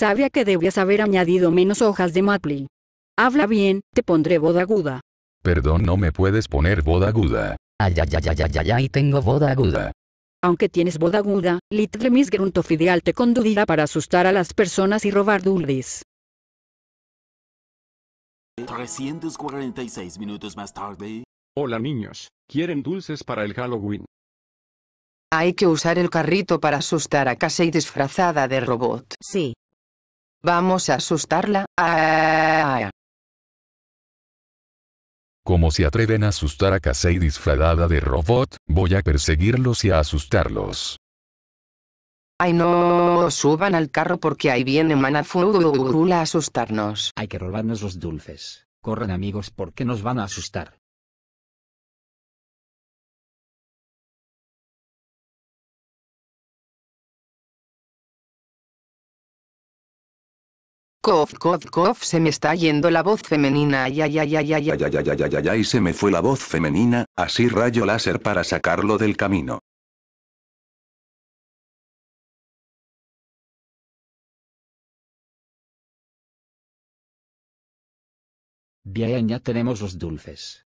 Sabía que debías haber añadido menos hojas de maple. Habla bien, te pondré boda aguda. Perdón, no me puedes poner boda aguda. Ay, ay, ay, ay, ay, ay, tengo boda aguda. Aunque tienes boda aguda, Little Miss Gruntofideal te conducirá para asustar a las personas y robar dulces. 346 minutos más tarde. Hola niños, ¿quieren dulces para el Halloween? Hay que usar el carrito para asustar a Casey disfrazada de robot. Sí. Vamos a asustarla. Como se atreven a asustar a Casey disfrazada de robot, voy a perseguirlos y a asustarlos. Ay no, suban al carro porque ahí viene Manafurula a asustarnos. Hay que robarnos los dulces. Corran amigos porque nos van a asustar. Cof, cof, cof, se me está yendo la voz femenina, ay, ay, ay, ay, ay, ay, ay, ay, ay, ay, ay, se me fue la voz femenina, así rayo láser para sacarlo del camino. Bien, ya tenemos los dulces.